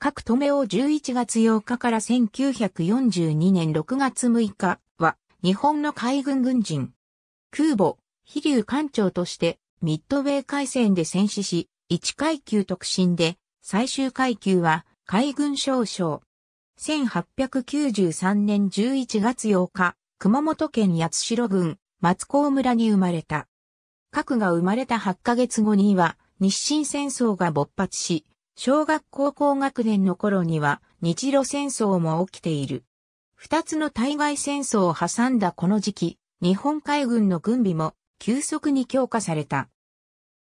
各止めを11月8日から1942年6月6日は、日本の海軍軍人。空母、飛竜艦長として、ミッドウェー海戦で戦死し、1階級特進で、最終階級は、海軍少将。1893年11月8日、熊本県八代郡、松高村に生まれた。核が生まれた8ヶ月後には、日清戦争が勃発し、小学校高学年の頃には日露戦争も起きている。二つの対外戦争を挟んだこの時期、日本海軍の軍備も急速に強化された。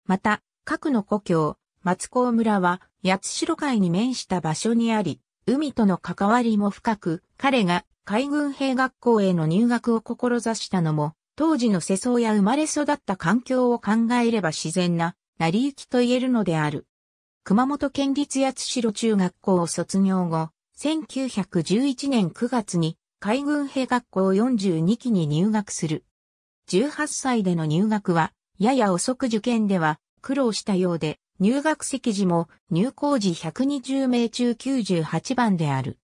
また、核の故郷、松高村は八代海に面した場所にあり、海との関わりも深く、彼が海軍兵学校への入学を志したのも、当時の世相や生まれ育った環境を考えれば自然な、成り行きと言えるのである。熊本県立八代中学校を卒業後、1911年9月に海軍兵学校42期に入学する。18歳での入学は、やや遅く受験では苦労したようで、入学席時も入校時120名中98番である。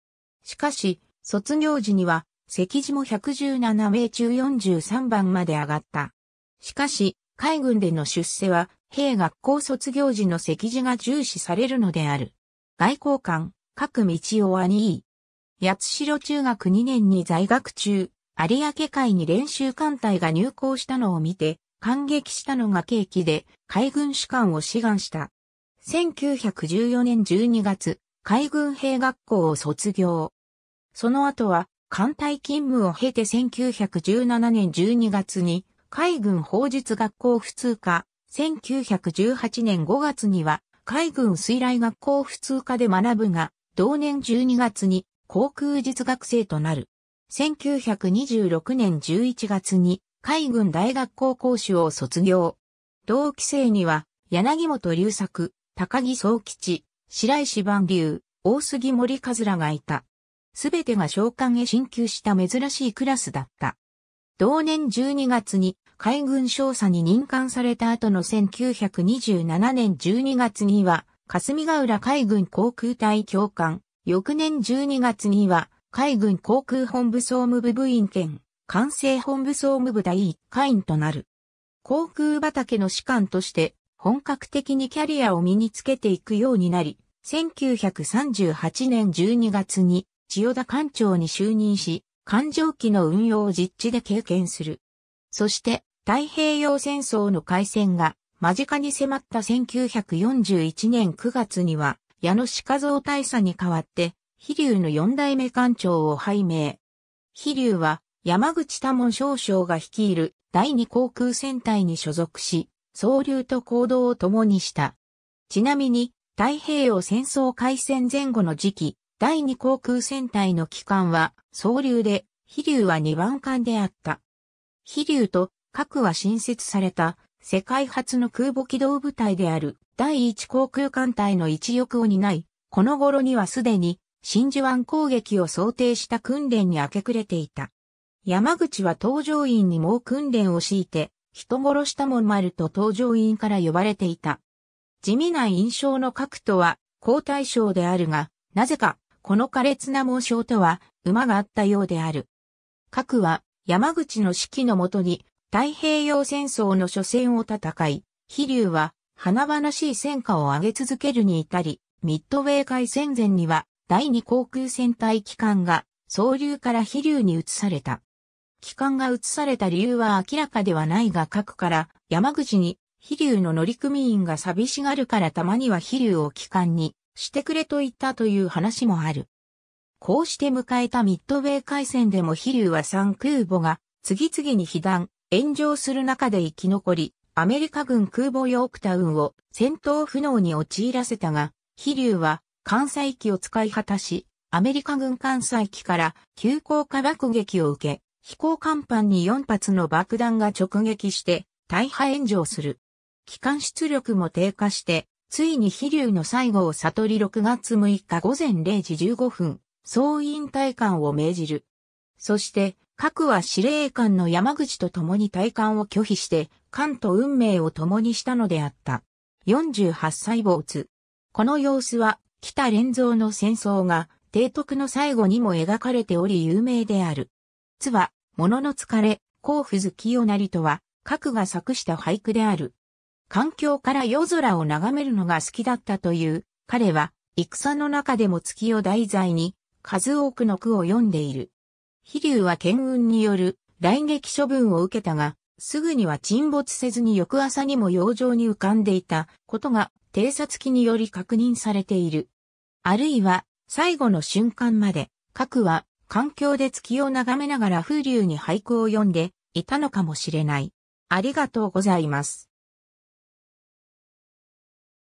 しかし、卒業時には、席時も117名中43番まで上がった。しかし、海軍での出世は兵学校卒業時の席次が重視されるのである。外交官、各道を兄い。八代中学2年に在学中、有明海に練習艦隊が入港したのを見て、感激したのが契機で海軍士官を志願した。1914年12月、海軍兵学校を卒業。その後は、艦隊勤務を経て1917年12月に、海軍法術学校普通科1918年5月には海軍水雷学校普通科で学ぶが、同年12月に航空実学生となる。1926年11月に海軍大学校講師を卒業。同期生には柳本隆作、高木総吉、白石万流、大杉森和らがいた。すべてが召喚へ進級した珍しいクラスだった。同年12月に海軍少佐に任官された後の1927年12月には、霞ヶ浦海軍航空隊教官、翌年12月には、海軍航空本部総務部部員兼、管制本部総務部第一会員となる。航空畑の士官として、本格的にキャリアを身につけていくようになり、1938年12月に千代田艦長に就任し、艦上機の運用を実地で経験する。そして、太平洋戦争の開戦が間近に迫った1941年9月には、矢野鹿蔵大佐に代わって、飛竜の四代目艦長を拝命。飛竜は、山口多門少将が率いる第二航空戦隊に所属し、総流と行動を共にした。ちなみに、太平洋戦争開戦前後の時期、第二航空戦隊の機関は、総流で、飛竜は二番艦であった。飛竜と核は新設された世界初の空母機動部隊である第一航空艦隊の一翼を担い、この頃にはすでに真珠湾攻撃を想定した訓練に明け暮れていた。山口は搭乗員にもう訓練を敷いて、人殺したもん丸と搭乗員から呼ばれていた。地味な印象の核とは、交代称であるが、なぜか、この苛烈な猛将とは、馬があったようである。核は、山口の指揮のもとに、太平洋戦争の初戦を戦い、飛龍は華々しい戦果を上げ続けるに至り、ミッドウェー海戦前には第二航空戦隊機関が総流から飛龍に移された。機関が移された理由は明らかではないが各から山口に飛龍の乗組員が寂しがるからたまには飛龍を機関にしてくれと言ったという話もある。こうして迎えたミッドウェー海戦でも飛龍は3空母が次々に被弾、炎上する中で生き残り、アメリカ軍空母ヨークタウンを戦闘不能に陥らせたが、飛竜は関西機を使い果たし、アメリカ軍関西機から急降下爆撃を受け、飛行甲板に4発の爆弾が直撃して大破炎上する。機関出力も低下して、ついに飛竜の最後を悟り6月6日午前0時15分、総員退官を命じる。そして、核は司令官の山口と共に退官を拒否して、官と運命を共にしたのであった。48歳没。この様子は、北連蔵の戦争が、提督の最後にも描かれており有名である。つは、ものの疲れ、甲府月な成とは、核が作した俳句である。環境から夜空を眺めるのが好きだったという、彼は、戦の中でも月を題材に、数多くの句を読んでいる。飛龍は剣運による来撃処分を受けたが、すぐには沈没せずに翌朝にも洋上に浮かんでいたことが偵察機により確認されている。あるいは最後の瞬間まで、核は環境で月を眺めながら風流に俳句を読んでいたのかもしれない。ありがとうございます。